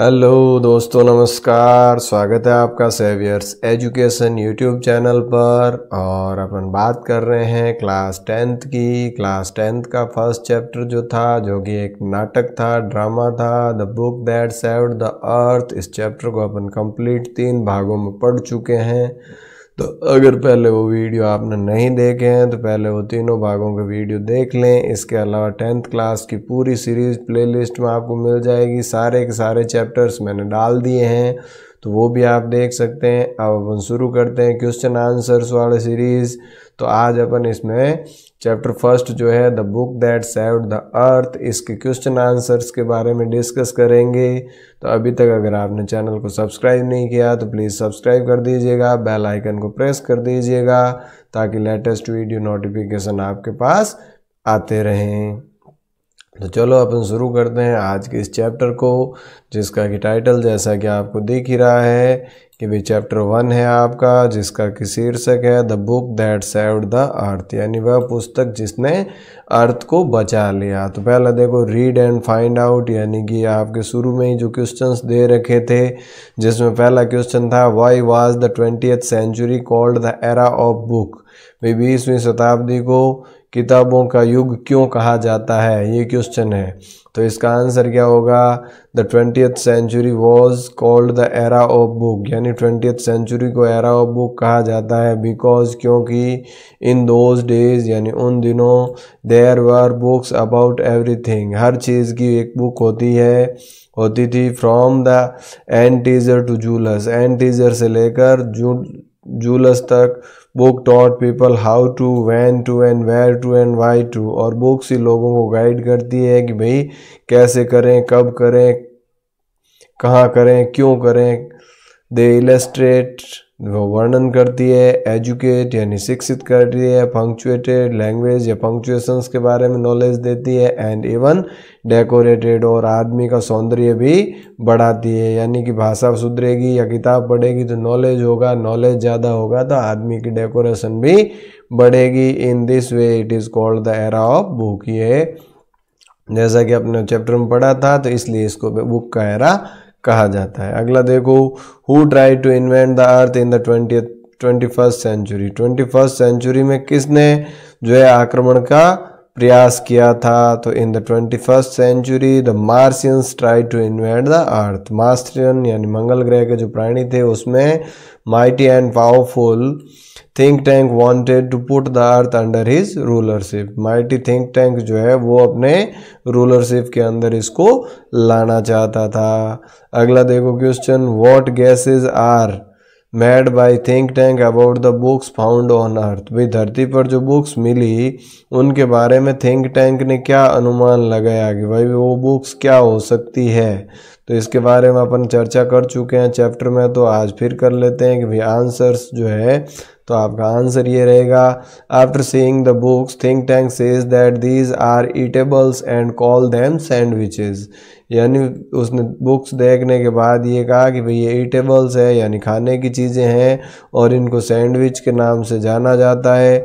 hello दोस्तों नमस्कार स्वागत है आपका सेवियर्स एजुकेशन यूट्यूब चैनल पर और अपन बात कर रहे हैं क्लास टेंथ की क्लास टेंथ का फर्स्ट चैप्टर जो था जो कि एक नाटक था ड्रामा था the book that saved the earth इस चैप्टर को अपन कंप्लीट तीन भागों में पढ़ चुके हैं तो अगर पहले वो वीडियो आपने नहीं देखे हैं तो पहले वो तीनों भागों के वीडियो देख लें इसके अलावा टेंथ क्लास की पूरी सीरीज़ प्लेलिस्ट में आपको मिल जाएगी सारे के सारे चैप्टर्स मैंने डाल दिए हैं तो वो भी आप देख सकते हैं अब अपन शुरू करते हैं क्वेश्चन आंसर्स वाले सीरीज़ तो आज अपन इसमें चैप्टर फर्स्ट जो है the book that saved the earth इसके क्वेश्चन आंसर्स के बारे में डिस्कस करेंगे तो अभी तक अगर आपने चैनल को सब्सक्राइब नहीं किया तो प्लीज़ सब्सक्राइब कर दीजिएगा बेल आइकन को प्रेस कर दीजिएगा ताकि लेटेस्ट वीडियो नोटिफिकेशन आपके पास आते रहें तो चलो अपन शुरू करते हैं आज के इस चैप्टर को जिसका कि टाइटल जैसा कि आपको देख ही रहा है कि भाई चैप्टर वन है आपका जिसका कि शीर्षक है the book that saved the earth यानी वह पुस्तक जिसने अर्थ को बचा लिया तो पहला देखो रीड एंड फाइंड आउट यानी कि आपके शुरू में ही जो क्वेश्चंस दे रखे थे जिसमें पहला क्वेश्चन था why was the twenty century called the era of book भाई बीसवीं शताब्दी को किताबों का युग क्यों कहा जाता है ये क्वेश्चन है तो इसका आंसर क्या होगा the twentieth century was called the era of book यानी ट्वेंटियथ सेंचुरी को एरा ऑफ बुक कहा जाता है बिकॉज क्योंकि इन दोज डेज यानी उन दिनों there were books about everything हर चीज़ की एक बुक होती है होती थी from the anteater to Zulus anteater से लेकर जू जूलस तक book taught people how to when to and where to and why to और बुक सी लोगों को गाइड करती है कि भाई कैसे करें कब करें कहाँ करें क्यों करें दे इलेस्ट्रेट वो वर्णन करती है एजुकेट यानी शिक्षित करती है पंक्चुएटेड लैंग्वेज या पंक्चुएशंस के बारे में नॉलेज देती है एंड इवन डेकोरेटेड और आदमी का सौंदर्य भी बढ़ाती है यानी कि भाषा सुधरेगी या किताब पढ़ेगी तो नॉलेज होगा नॉलेज ज़्यादा होगा तो आदमी की डेकोरेशन भी बढ़ेगी in this way it is called the era of book ये जैसा कि अपने चैप्टर में पढ़ा था तो इसलिए इसको बुक का एरा कहा जाता है अगला देखो who try to invent the earth in the twenty twenty first century twenty first century में किसने जो है आक्रमण का प्रयास किया था तो in the twenty first century the Martians try to invade the earth Martian यानी मंगल ग्रह के जो प्राणी थे उसमें mighty and powerful think tank wanted to put the earth under his rulership mighty think tank जो है वो अपने रूलरशिप के अंदर इसको लाना चाहता था अगला देखो question what guesses are made by think tank about the books found on earth भाई धरती पर जो बुक्स मिली उनके बारे में थिंक टैंक ने क्या अनुमान लगाया कि भाई वो बुक्स क्या हो सकती है तो इसके बारे में अपन चर्चा कर चुके हैं चैप्टर में तो आज फिर कर लेते हैं कि भाई आंसर्स जो है तो आपका आंसर ये रहेगा after seeing the books think tank says that these are eatables and call them sandwiches यानी उसने बुक्स देखने के बाद ये कहा कि भाई ये ईटेबल्स है यानी खाने की चीज़ें हैं और इनको सैंडविच के नाम से जाना जाता है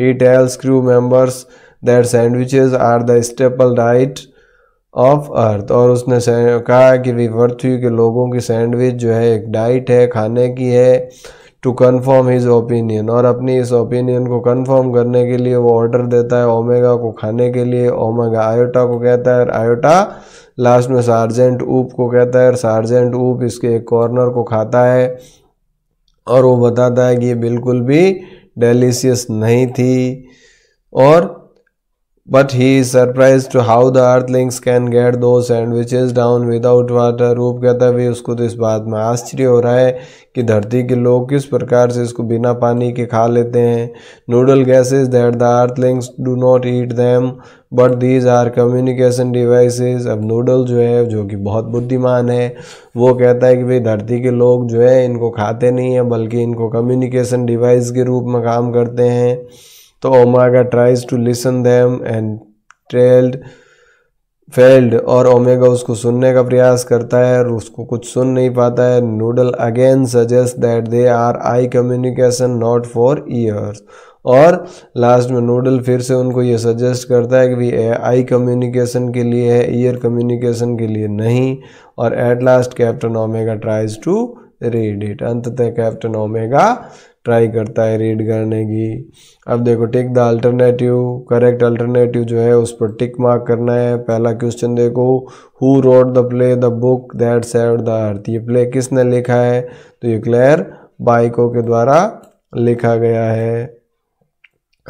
he tells crew members that sandwiches are the staple diet of earth और उसने कहा कि भाई पृथ्वी के लोगों की सैंडविच जो है एक डाइट है खाने की है टू कन्फर्म हिज ओपिनियन और अपनी इस ओपिनियन को कन्फर्म करने के लिए वो ऑर्डर देता है ओमेगा को खाने के लिए ओमेगा आयोटा को कहता है आयोटा लास्ट में सार्जेंट ऊप को कहता है सार्जेंट ऊप इसके एक कॉर्नर को खाता है और वो बताता है कि ये बिल्कुल भी डेलीसियस नहीं थी और but But he is surprised to how the earthlings can get those sandwiches down without water रूप कहता है भी उसको तो इस बात में आश्चर्य हो रहा है कि धरती के लोग किस प्रकार से इसको बिना पानी के खा लेते हैं noodle guesses that the earthlings do not eat them but these are communication devices अब नूडल जो है जो कि बहुत बुद्धिमान है वो कहता है कि भाई धरती के लोग जो है इनको खाते नहीं हैं बल्कि इनको कम्युनिकेशन डिवाइस के रूप में काम करते हैं तो Omega tries to listen them and trailed failed और ओमेगा उसको सुनने का प्रयास करता है और उसको कुछ सुन नहीं पाता है noodle again suggest that they are eye communication not for ears और लास्ट में नूडल फिर से उनको ये सजेस्ट करता है कि भी आई कम्युनिकेशन के लिए है ईयर कम्युनिकेशन के लिए नहीं और at last Captain Omega tries to read it अंततः कैप्टन ओमेगा ट्राई करता है रीड करने की अब देखो tick the alternative correct alternative जो है उस पर टिक मार्क करना है पहला क्वेश्चन देखो who wrote the play the book that save the earth ये प्ले किसने लिखा है तो ये क्लेयर बाइको के द्वारा लिखा गया है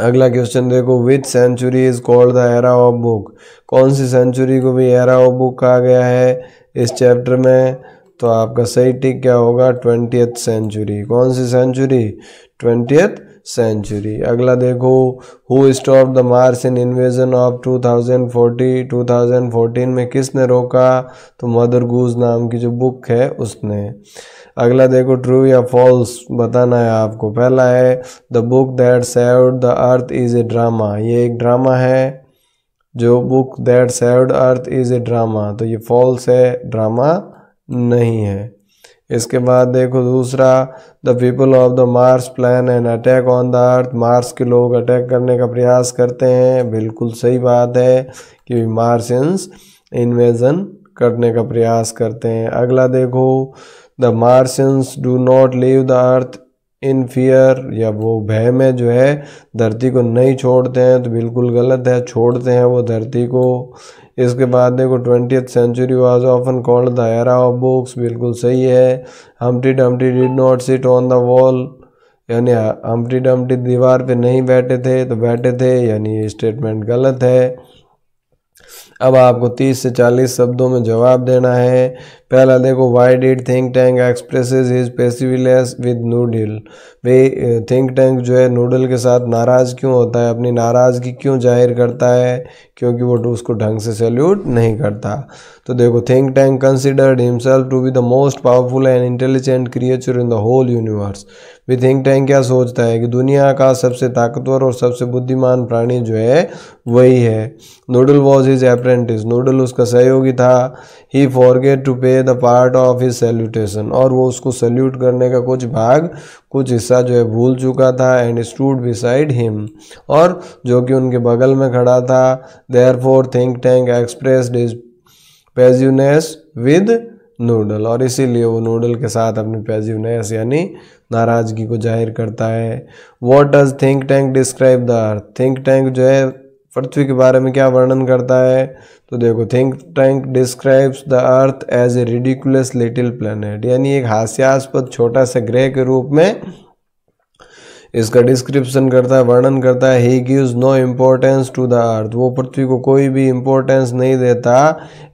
अगला क्वेश्चन देखो which century is called the era of book कौन सी सेंचुरी को भी एरा ऑफ बुक कहा गया है इस चैप्टर में तो आपका सही टिक क्या होगा ट्वेंटियथ सेंचुरी कौन सी सेंचुरी ट्वेंटियथ सेंचुरी अगला देखो who stop the Martian invasion of 2040 2014 में किसने रोका तो मदर गूज नाम की जो बुक है उसने अगला देखो ट्रू या फॉल्स बताना है आपको पहला है the book that saved the earth is a drama ये एक ड्रामा है जो book that saved earth is a drama तो ये फॉल्स है ड्रामा नहीं है इसके बाद देखो दूसरा the people of the Mars plan and attack on the earth Mars के लोग अटैक करने का प्रयास करते हैं बिल्कुल सही बात है कि मार्सियंस इन्वेजन करने का प्रयास करते हैं अगला देखो the Martians do not leave the earth in fear या वो भय में जो है धरती को नहीं छोड़ते हैं तो बिल्कुल गलत है छोड़ते हैं वो धरती को इसके बाद देखो twenty century was often called the era of books बिल्कुल सही है Humpty Dumpty did not sit on the wall यानी हम्टी डम्टी दीवार पे नहीं बैठे थे तो बैठे थे यानी ये स्टेटमेंट गलत है अब आपको 30 से 40 शब्दों में जवाब देना है पहला देखो why did think tank express his पेसिविलेस विद नूडल वे थिंक टैंक जो है नूडल के साथ नाराज़ क्यों होता है अपनी नाराज़गी क्यों जाहिर करता है क्योंकि वो उसको ढंग से सैल्यूट नहीं करता तो देखो think tank considered himself to be the most powerful and intelligent creature in the whole universe वे थिंक टैंक क्या सोचता है कि दुनिया का सबसे ताकतवर और सबसे बुद्धिमान प्राणी जो है वही है noodle was his apprentice noodle उसका सहयोगी था he forget to pay the part of his salutation और वो उसको सैल्यूट करने का कुछ भाग कुछ हिस्सा जो है भूल चुका था एंड स्टूड बिसाइड हिम और जो कि उनके बगल में खड़ा था therefore think tank express displeasure with noodle और इसीलिए वो नूडल के साथ अपनी पेजिवनेस यानी नाराज़गी को जाहिर करता है what does think tank describe the earth think tank जो है पृथ्वी के बारे में क्या वर्णन करता है तो देखो think tank describes the earth as a ridiculous little planet यानी एक हास्यास्पद छोटा सा ग्रह के रूप में इसका डिस्क्रिप्शन करता है वर्णन करता है he gives no importance to the earth वो पृथ्वी को कोई भी इम्पोर्टेंस नहीं देता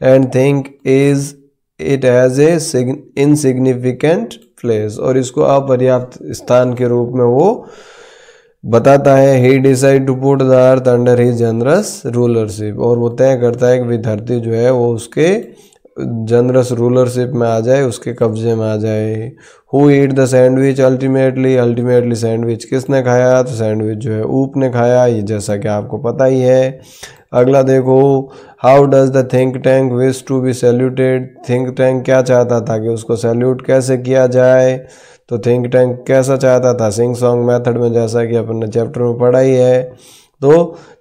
and thinks it as a insignificant place और इसको अपर्याप्त स्थान के रूप में वो बताता है he decide to put the earth under he generous rulership और वो तय करता है कि भी धरती जो है वो उसके जनरस रूलरशिप में आ जाए उसके कब्जे में आ जाए who eat the sandwich ultimately ultimately sandwich किसने खाया तो सैंडविच जो है ऊप ने खाया ये जैसा कि आपको पता ही है अगला देखो how does the think tank wish to be saluted think tank क्या चाहता था कि उसको सैल्यूट कैसे किया जाए तो थिंक टैंक कैसा चाहता था सिंग सॉन्ग मेथड में जैसा कि अपन ने चैप्टर में पढ़ा ही है तो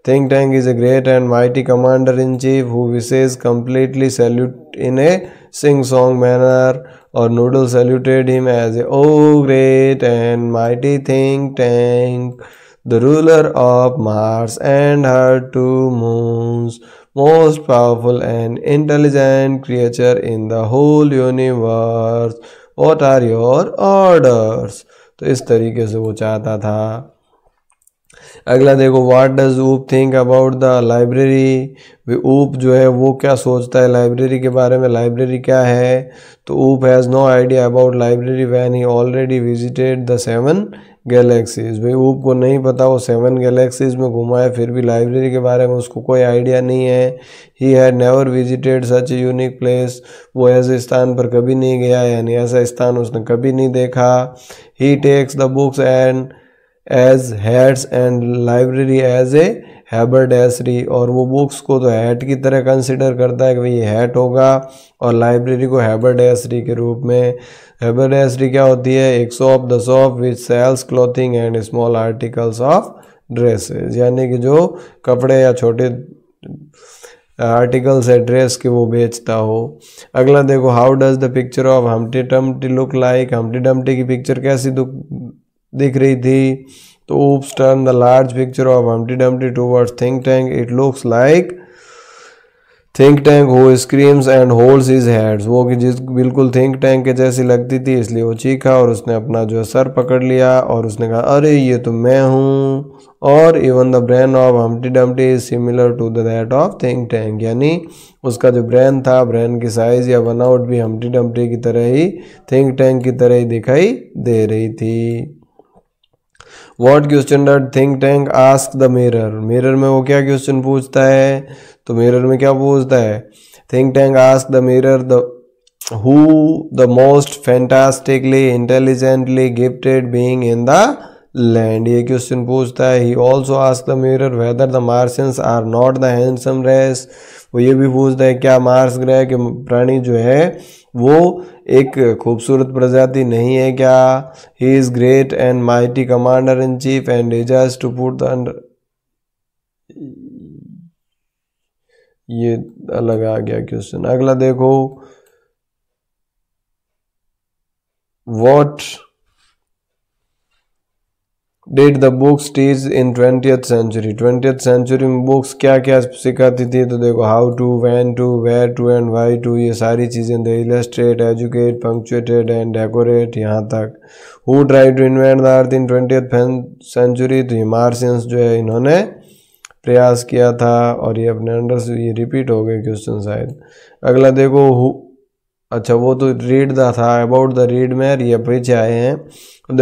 think tank is a great and mighty commander in chief who wishes completely salute in a sing song manner और noodle saluted him as a o great and mighty think tank the ruler of Mars and her two moons most powerful and intelligent creature in the whole universe what are your orders तो इस तरीके से वो चाहता था अगला देखो what does Oop think about the library Oop जो है वो क्या सोचता है लाइब्रेरी के बारे में लाइब्रेरी क्या है तो Oop has no idea about library when he already visited the seven galaxies भाई ऊप को नहीं पता वो सेवन गैलेक्सीज में घुमा है फिर भी लाइब्रेरी के बारे में उसको कोई आइडिया नहीं है he had never visited such a unique place वो ऐसे स्थान पर कभी नहीं गया यानी ऐसा स्थान उसने कभी नहीं देखा he takes the books and as hats and library as a haberdashery और वो बुक्स को तो हैट की तरह कंसिडर करता है कि भाई ये हैट होगा और लाइब्रेरी को हैबरडेसरी के रूप में हेबर क्या होती है एक of the shop with sells clothing and small articles of dresses यानी कि जो कपड़े या छोटे आर्टिकल्स है ड्रेस के वो बेचता हो अगला देखो how does the picture of Humpty Dumpty look like Humpty Dumpty की पिक्चर कैसी दिख रही थी तो Oop's turn the large picture of Humpty Dumpty towards Think Tank it looks like Think Tank who screams and holds his heads वो कि जिस बिल्कुल थिंक टैंक के जैसी लगती थी इसलिए वो चीखा और उसने अपना जो है सर पकड़ लिया और उसने कहा अरे ये तो मैं हूँ और even the brain of Humpty Dumpty is similar to the that of Think Tank यानी उसका जो ब्रेन था ब्रेन की साइज़ या वनआउट भी हमटी डमटी की तरह ही थिंक टैंक की तरह ही दिखाई दे रही थी what question does Think Tank ask the mirror mirror में वो क्या क्वेश्चन पूछता है तो मिरर में क्या पूछता है Think Tank ask the mirror the who the most fantastically intelligently gifted being in the land ये क्वेश्चन पूछता है he also ask the mirror whether the Martians are not the handsome race वो ये भी पूछता है क्या मार्स ग्रह के प्राणी जो है वो एक खूबसूरत प्रजाति नहीं है क्या he is great and mighty commander in chief and urges to put them ये अलग आ गया क्वेश्चन अगला देखो what did the books teach in twentieth century twentieth century में बुक्स क्या क्या सिखाती थी तो देखो how to when to where to and why to ये सारी चीज़ें the illustrate educate punctuated and decorate यहाँ तक who try to invent the earth in twentieth century तो ये मार्सियंस जो है इन्होंने प्रयास किया था और ये अपने अंडर से ये रिपीट हो गए क्वेश्चन शायद अगला देखो हु अच्छा वो तो रीड द था अबाउट द रीड मैर ये पीछे आए हैं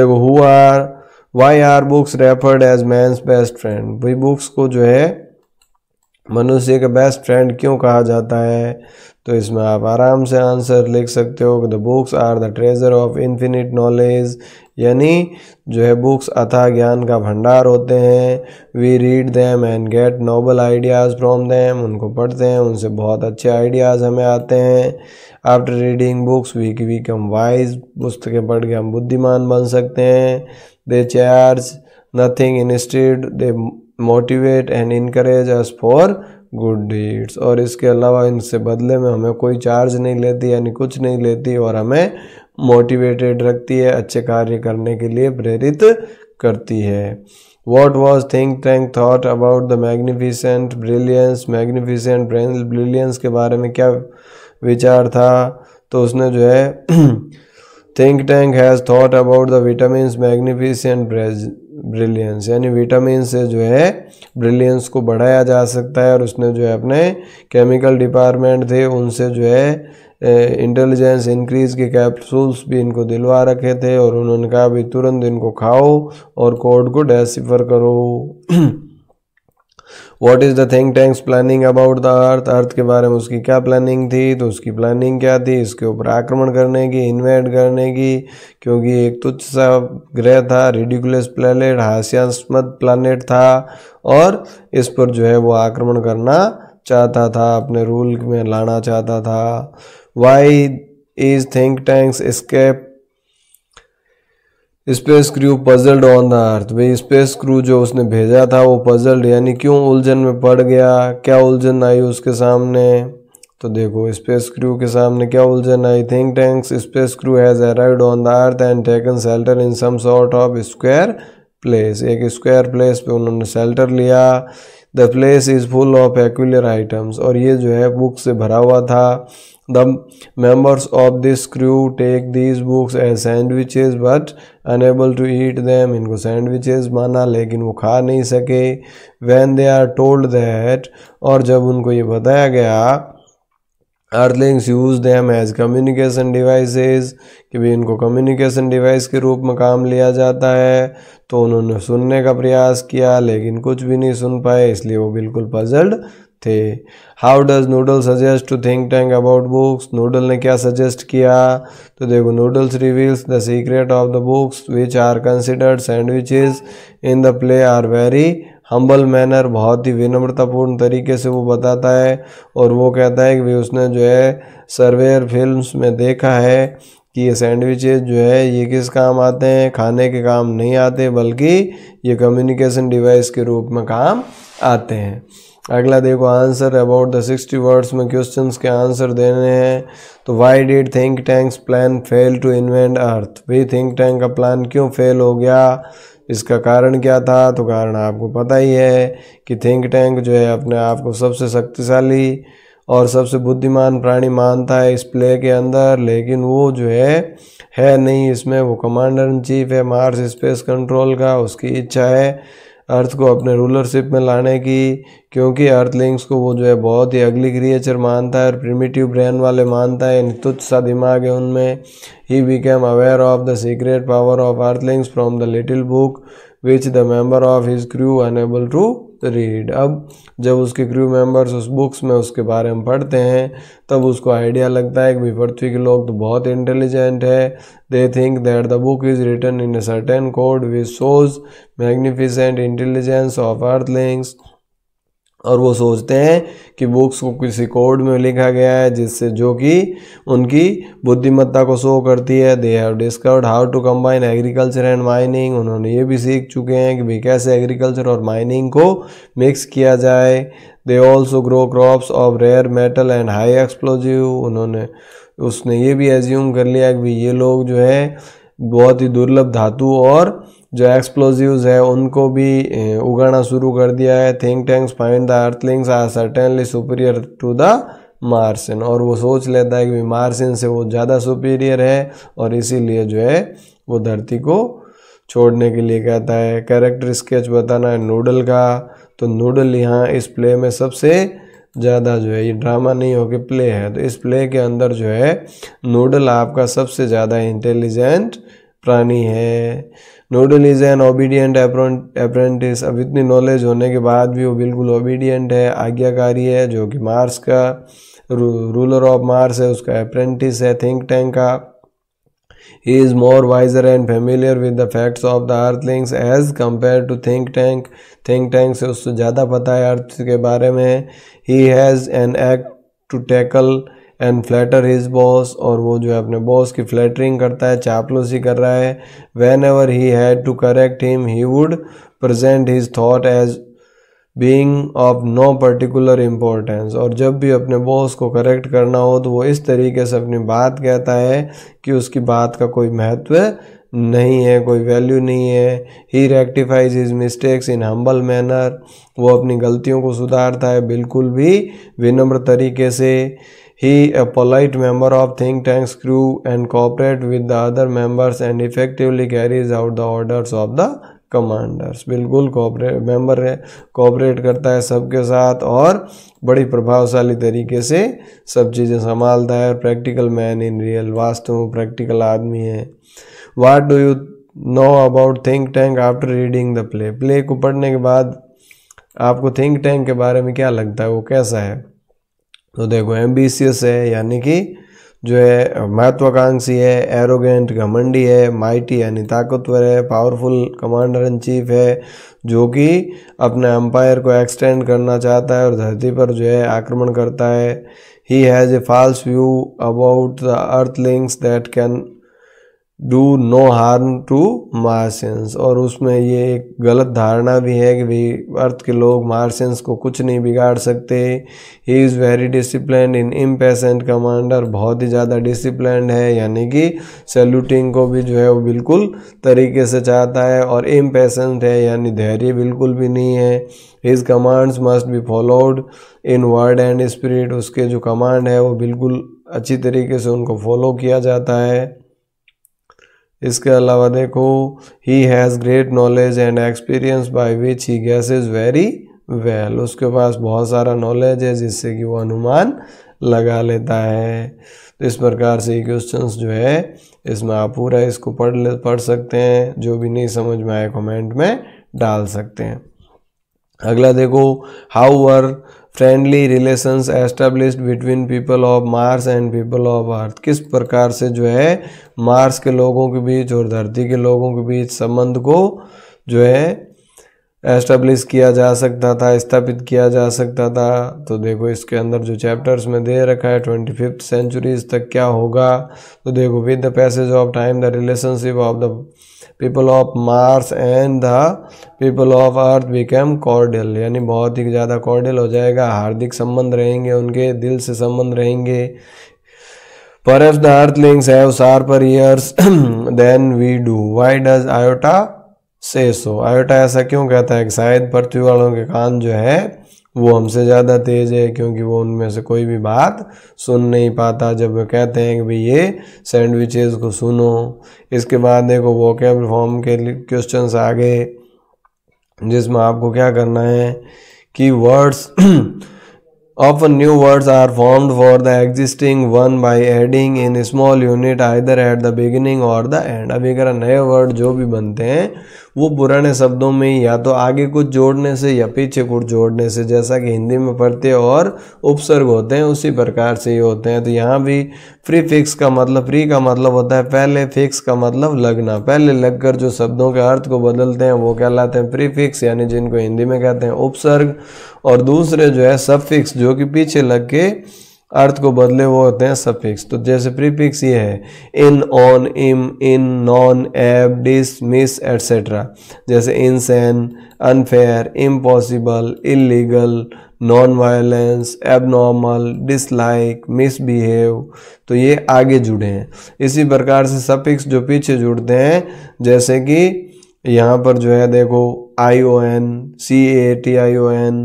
देखो who are why are books referred as man's best friend भाई बुक्स को जो है मनुष्य का बेस्ट फ्रेंड क्यों कहा जाता है तो इसमें आप आराम से आंसर लिख सकते हो the books are the treasure of infinite knowledge यानी जो है बुक्स अथा ज्ञान का भंडार होते हैं we read them and get noble ideas from them उनको पढ़ते हैं उनसे बहुत अच्छे आइडियाज़ हमें आते हैं आफ्टर रीडिंग बुक्स वी की वी कम वाइज पुस्तकें पढ़ के हम बुद्धिमान बन सकते हैं they charge nothing in instead they motivate and encourage us for good deeds और इसके अलावा इनसे बदले में हमें कोई चार्ज नहीं लेती यानी कुछ नहीं लेती और हमें मोटिवेटेड रखती है अच्छे कार्य करने के लिए प्रेरित करती है what was Think Tank thought about the magnificent brilliance magnificent brilliance के बारे में क्या विचार था तो उसने जो है Think Tank has thought about the vitamin magnificent brilliance यानी विटामिन से जो है ब्रिलियंस को बढ़ाया जा सकता है और उसने जो है अपने केमिकल डिपार्टमेंट थे उनसे जो है इंटेलिजेंस इंक्रीज के कैप्सूल्स भी इनको दिलवा रखे थे और उन्होंने कहा भी तुरंत इनको खाओ और कोड को डेसिफर करो what is the Think Tank's planning about the earth earth के बारे में उसकी क्या प्लानिंग थी तो उसकी प्लानिंग क्या थी इसके ऊपर आक्रमण करने की इन्वेट करने की क्योंकि एक तुच्छ सा ग्रह था रेडिकुलस प्लानट हास्यास्पद प्लानट था और इस पर जो है वो आक्रमण करना चाहता था अपने रूल में लाना चाहता था वाई इज थिंक टैंक्स स्केप space crew puzzled on the earth भाई स्पेस क्रू जो उसने भेजा था वो पजल्ड यानी क्यों उलझन में पड़ गया क्या उलझन आई उसके सामने तो देखो स्पेस क्रू के सामने क्या उलझन आई Think Tank's space crew has arrived on the earth and taken shelter in some sort of square place एक स्क्वायर प्लेस पे उन्होंने सेल्टर लिया the place is full of peculiar items और ये जो है बुक से भरा हुआ था the members of this crew take this books as sandwiches but unable to eat them इनको सैंडविचेज माना लेकिन वो खा नहीं सके when they are told that और जब उनको ये बताया गया earthlings use them as communication devices कि भी इनको कम्युनिकेशन डिवाइस के रूप में काम लिया जाता है तो उन्होंने सुनने का प्रयास किया लेकिन कुछ भी नहीं सुन पाए इसलिए वो बिल्कुल पजल्ड थे how does Noodle suggest to Think tank about books Noodle ने क्या सजेस्ट किया तो देखो Noodles reveals the secret of the books which are considered sandwiches in the play are very humble manner बहुत ही विनम्रतापूर्ण तरीके से वो बताता है और वो कहता है कि भाई उसने जो है सर्वेयर फिल्म में देखा है कि ये सैंडविचेज जो है ये किस काम आते हैं खाने के काम नहीं आते बल्कि ये कम्युनिकेशन डिवाइस के रूप में काम आते हैं अगला देखो answer about the sixty words में क्वेश्चन के आंसर देने हैं तो why did Think Tank's plan fail to invent earth वे थिंक टैंक का प्लान क्यों फेल हो गया इसका कारण क्या था तो कारण आपको पता ही है कि थिंक टैंक जो है अपने आप को सबसे शक्तिशाली और सबसे बुद्धिमान प्राणी मानता है इस प्ले के अंदर लेकिन वो जो है है नहीं इसमें वो कमांडर इन चीफ है मार्स स्पेस कंट्रोल का उसकी इच्छा है अर्थ को अपने रूलरशिप में लाने की क्योंकि अर्थलिंग्स को वो जो है बहुत ही अगली क्रिएचर मानता है और प्रिमिटिव ब्रेन वाले मानता है तुच्छ सा दिमाग है उनमें he became aware of the secret power of earthlings from the little book which the member of his crew unable to read अब जब उसके क्रू मेंबर्स उस बुक्स में उसके बारे में पढ़ते हैं तब उसको आइडिया लगता है कि पृथ्वी के लोग तो बहुत इंटेलिजेंट है they think that the book is written in a certain code which shows magnificent intelligence of earth और वो सोचते हैं कि बुक्स को किसी कोड में लिखा गया है जिससे जो कि उनकी बुद्धिमत्ता को शो करती है they have discovered how to combine agriculture and mining उन्होंने ये भी सीख चुके हैं कि भाई कैसे एग्रीकल्चर और माइनिंग को मिक्स किया जाए they also grow crops of rare metal and high explosive उन्होंने उसने ये भी एज्यूम कर लिया कि ये लोग जो है बहुत ही दुर्लभ धातु और जो एक्सप्लोजिवस है उनको भी उगाना शुरू कर दिया है Think Tanks find the earthlings are certainly superior to the Martian और वो सोच लेता है कि मार्सिन से वो ज़्यादा सुपीरियर है और इसीलिए जो है वो धरती को छोड़ने के लिए कहता है कैरेक्टर स्केच बताना है नूडल का तो नूडल यहाँ इस प्ले में सबसे ज़्यादा जो है ये ड्रामा नहीं हो कि प्ले है तो इस प्ले के अंदर जो है नूडल आपका सबसे ज़्यादा इंटेलिजेंट प्राणी है Noodle is an obedient apprentice अब इतनी नॉलेज होने के बाद भी वो बिल्कुल ओबीडियंट है आज्ञाकारी है जो कि मार्स का रूलर ऑफ मार्स है उसका अप्रेंटिस है थिंक टैंक का he is more wiser and familiar with the facts of the earthlings as compare to Think Tank Think Tank से उससे ज़्यादा पता है अर्थ के बारे में he has an act to tackle and flatter his boss और वो जो है अपने बॉस की फ्लैटरिंग करता है चापलूसी कर रहा है whenever he had to correct him he would present his thought as being of no particular importance और जब भी अपने बॉस को करेक्ट करना हो तो वो इस तरीके से अपनी बात कहता है कि उसकी बात का कोई महत्व नहीं है कोई वैल्यू नहीं है he rectifies his mistakes in humble manner वो अपनी गलतियों को सुधारता है बिल्कुल भी विनम्र तरीके से He, a polite member of think tanks crew and cooperates with the other members and effectively carries out the orders of the commanders बिल्कुल कोऑपरेट मेंबर है कोऑपरेट करता है सबके साथ और बड़ी प्रभावशाली तरीके से सब चीज़ें संभालता है और प्रैक्टिकल मैन इन रियल वास्तव में प्रैक्टिकल आदमी है what do you know about Think Tank after reading the play play को पढ़ने के बाद आपको थिंक टैंक के बारे में क्या लगता है वो कैसा है तो देखो एम्बिशियस है यानी कि जो है महत्वाकांक्षी है एरोगेंट घमंडी है माइटी यानी ताकतवर है पावरफुल कमांडर इन चीफ है जो कि अपने एम्पायर को एक्सटेंड करना चाहता है और धरती पर जो है आक्रमण करता है he has a false view about the earthlings that can do no harm to Martians और उसमें ये एक गलत धारणा भी है कि भाई अर्थ के लोग मार्सियंस को कुछ नहीं बिगाड़ सकते he is very discipline in impatient commander बहुत ही ज़्यादा डिसिप्लेंड है यानी कि सैल्यूटिंग को भी जो है वो बिल्कुल तरीके से चाहता है और इम्पेसेंट है यानी धैर्य बिल्कुल भी नहीं है his commands must be followed in word and spirit उसके जो कमांड है वो बिल्कुल अच्छी तरीके से उनको फॉलो किया जाता है इसके अलावा देखो he has great knowledge and experience by which he guesses very well उसके पास बहुत सारा नॉलेज है जिससे कि वो अनुमान लगा लेता है तो इस प्रकार से क्वेश्चन जो है इसमें आप पूरा इसको पढ़ ले पढ़ सकते हैं जो भी नहीं समझ में आए कमेंट में डाल सकते हैं अगला देखो how are friendly relations establish between people of Mars and people of earth किस प्रकार से जो है मार्स के लोगों के बीच और धरती के लोगों के बीच संबंध को जो है एस्टेब्लिश किया जा सकता था स्थापित किया जा सकता था तो देखो इसके अंदर जो चैप्टर्स में दे रखा है ट्वेंटी फिफ्थ सेंचुरीज तक क्या होगा तो देखो with the passage of time the relationship of the people of Mars and the people of earth became cordial यानी बहुत ही ज़्यादा कॉर्डियल हो जाएगा हार्दिक संबंध रहेंगे उनके दिल से संबंध रहेंगे if the earthlings have sharper ears than we do why does Iota say so iota ऐसा क्यों कहता है कि शायद पृथ्वी वालों के कान जो है वो हमसे ज़्यादा तेज़ है क्योंकि वो उनमें से कोई भी बात सुन नहीं पाता जब वे कहते हैं कि भाई ये सैंडविचेस को सुनो इसके बाद देखो वोकेबल फॉर्म के क्वेश्चन आ गए जिसमें आपको क्या करना है कि words of new words are formed for the existing one by adding in small unit either at the beginning or the end अभी अगर नए वर्ड जो भी बनते हैं वो पुराने शब्दों में या तो आगे कुछ जोड़ने से या पीछे कुछ जोड़ने से जैसा कि हिंदी में पढ़ते और उपसर्ग होते हैं उसी प्रकार से ये होते हैं तो यहाँ भी प्री फिक्स का मतलब प्री का मतलब होता है पहले फिक्स का मतलब लगना पहले लगकर जो शब्दों के अर्थ को बदलते हैं वो कहलाते हैं प्री फिक्स यानी जिनको हिंदी में कहते हैं उपसर्ग और दूसरे जो है सब फिक्स जो कि पीछे लग के अर्थ को बदले वो होते हैं सफिक्स तो जैसे प्रीफिक्स ये है in un im in non ab dis mis etcetera जैसे insane unfair impossible illegal non violence abnormal dislike misbehave तो ये आगे जुड़े हैं इसी प्रकार से सफिक्स जो पीछे जुड़ते हैं जैसे कि यहाँ पर जो है देखो I O N C A T I O N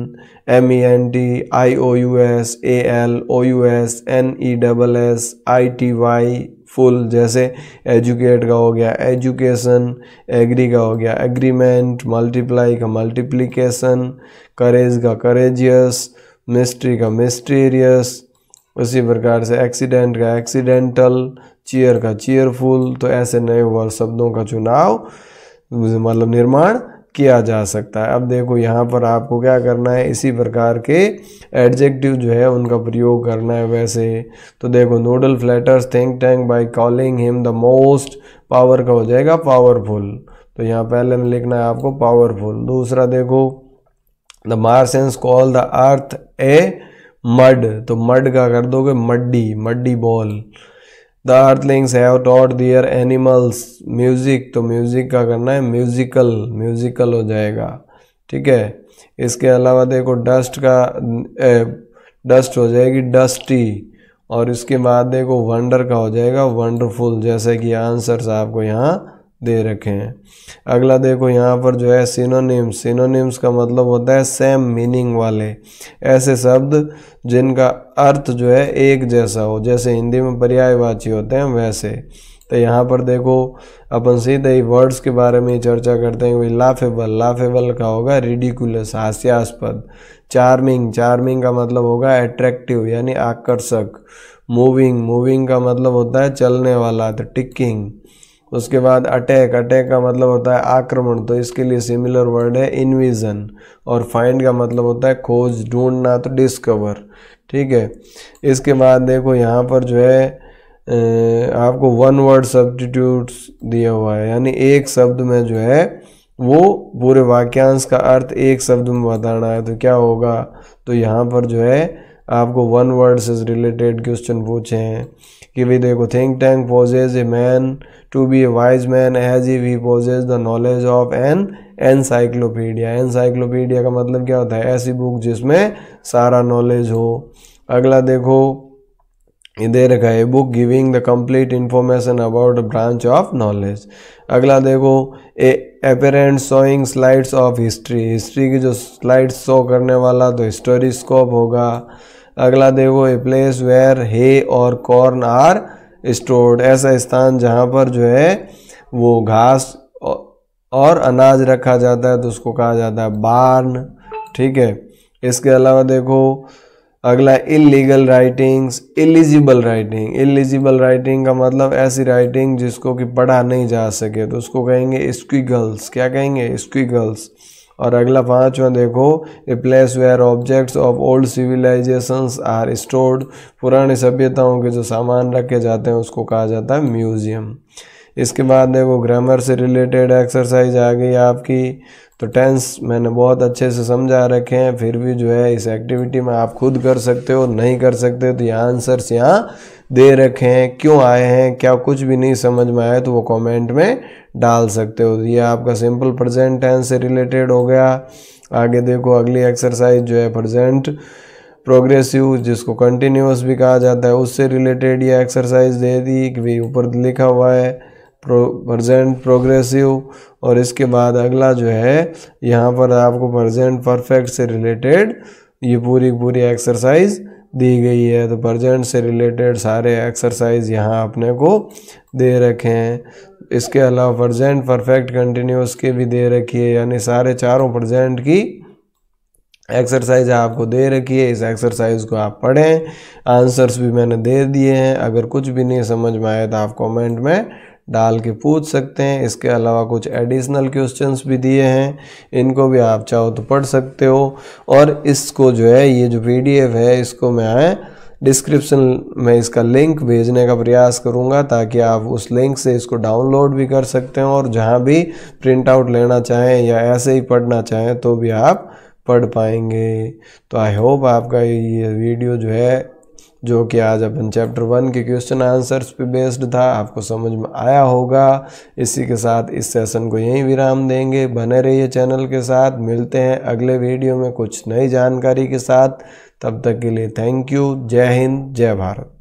M E N T I O U S A L O U S N E double S I T Y ful जैसे एजुकेट का हो गया education agree का हो गया agreement multiply का multiplication courage का courageous mystery का मिस्टीरियस उसी प्रकार से एक्सीडेंट का एक्सीडेंटल चेयर का चेयरफुल तो ऐसे नए वर्ड शब्दों का चुनाव मतलब निर्माण किया जा सकता है अब देखो यहाँ पर आपको क्या करना है इसी प्रकार के एडजेक्टिव जो है उनका प्रयोग करना है वैसे तो देखो Noodle flatters Think Tank by calling him the most power का हो जाएगा पावरफुल तो यहाँ पहले में लिखना है आपको पावरफुल दूसरा देखो the Martians call the earth a mud तो मड का कर दोगे muddy muddy ball the earthlings have taught their animals music तो म्यूजिक का करना है म्यूजिकल म्यूजिकल हो जाएगा ठीक है इसके अलावा देखो डस्ट का ए, डस्ट हो जाएगी डस्टी और इसके बाद देखो वंडर का हो जाएगा वंडरफुल जैसे कि आंसर्स आपको यहाँ दे रखे हैं अगला देखो यहाँ पर जो है सिनोनिम्स सिनोनिम्स का मतलब होता है सेम मीनिंग वाले ऐसे शब्द जिनका अर्थ जो है एक जैसा हो जैसे हिंदी में पर्यायवाची होते हैं वैसे तो यहाँ पर देखो अपन सीधे ही वर्ड्स के बारे में चर्चा करते हैं भाई लाफेबल लाफेबल का होगा रिडिकुलस हास्यास्पद चार्मिंग चार्मिंग का मतलब होगा एट्रैक्टिव यानी आकर्षक मूविंग मूविंग का मतलब होता है चलने वाला तो टिकिंग उसके बाद अटैक अटैक का मतलब होता है आक्रमण तो इसके लिए सिमिलर वर्ड है इन्विजन और फाइंड का मतलब होता है खोज ढूंढना तो डिस्कवर ठीक है इसके बाद देखो यहाँ पर जो है आपको वन वर्ड सब्सटीट्यूट्स दिया हुआ है यानी एक शब्द में जो है वो पूरे वाक्यांश का अर्थ एक शब्द में बताना है तो क्या होगा तो यहाँ पर जो है आपको वन वर्ड से रिलेटेड क्वेश्चन पूछे हैं कि भाई देखो think Tank poses a man to be a wise man as he वी poses the knowledge of an encyclopedia encyclopedia का मतलब क्या होता है ऐसी बुक जिसमें सारा नॉलेज हो अगला देखो ये दे रखा है book giving the complete information about branch of knowledge अगला देखो a apparent showing slides of history history की जो स्लाइड्स शो करने वाला तो हिस्टोरी स्कोप होगा अगला देखो ए प्लेस वेयर हे और कॉर्न आर स्टोर्ड ऐसा स्थान जहाँ पर जो है वो घास और अनाज रखा जाता है तो उसको कहा जाता है बार्न ठीक है इसके अलावा देखो अगला illegal writings illegible writing illegible writing का मतलब ऐसी राइटिंग जिसको कि पढ़ा नहीं जा सके तो उसको कहेंगे स्क्वीगल्स क्या कहेंगे स्क्वीगल्स और अगला पाँचवा देखो a place where objects of old civilizations are stored पुरानी सभ्यताओं के जो सामान रखे जाते हैं उसको कहा जाता है म्यूज़ियम इसके बाद देखो ग्रामर से रिलेटेड एक्सरसाइज आ गई आपकी तो टेंस मैंने बहुत अच्छे से समझा रखे हैं फिर भी जो है इस एक्टिविटी में आप खुद कर सकते हो नहीं कर सकते तो यहाँ आंसर्स यहाँ दे रखे हैं क्यों आए हैं क्या कुछ भी नहीं समझ में आया तो वो कमेंट में डाल सकते हो ये आपका सिंपल प्रेजेंट टेंस से रिलेटेड हो गया आगे देखो अगली एक्सरसाइज जो है प्रजेंट प्रोग्रेसिव जिसको कंटिन्यूस भी कहा जाता है उससे रिलेटेड ये एक्सरसाइज दे दी कि भाई ऊपर लिखा हुआ है प्रजेंट प्रोग्रेसिव और इसके बाद अगला जो है यहाँ पर आपको प्रजेंट परफेक्ट से रिलेटेड ये पूरी पूरी एक्सरसाइज दी गई है तो प्रजेंट से रिलेटेड सारे एक्सरसाइज यहाँ अपने को दे रखे हैं इसके अलावा प्रजेंट परफेक्ट कंटिन्यूस के भी दे रखी है यानी सारे चारों प्रजेंट की एक्सरसाइज आपको दे रखी है इस एक्सरसाइज को आप पढ़ें आंसर्स भी मैंने दे दिए हैं अगर कुछ भी नहीं समझ में आया तो आप कमेंट में डाल के पूछ सकते हैं इसके अलावा कुछ एडिशनल क्वेश्चंस भी दिए हैं इनको भी आप चाहो तो पढ़ सकते हो और इसको जो है ये जो पीडीएफ है इसको मैं डिस्क्रिप्शन में इसका लिंक भेजने का प्रयास करूँगा ताकि आप उस लिंक से इसको डाउनलोड भी कर सकते हैं और जहाँ भी प्रिंट आउट लेना चाहें या ऐसे ही पढ़ना चाहें तो भी आप पढ़ पाएंगे तो आई होप आपका ये वीडियो जो है जो कि आज अपन चैप्टर वन के क्वेश्चन आंसर्स पे बेस्ड था आपको समझ में आया होगा इसी के साथ इस सेशन को यहीं विराम देंगे बने रहिए चैनल के साथ मिलते हैं अगले वीडियो में कुछ नई जानकारी के साथ तब तक के लिए थैंक यू जय हिंद जय भारत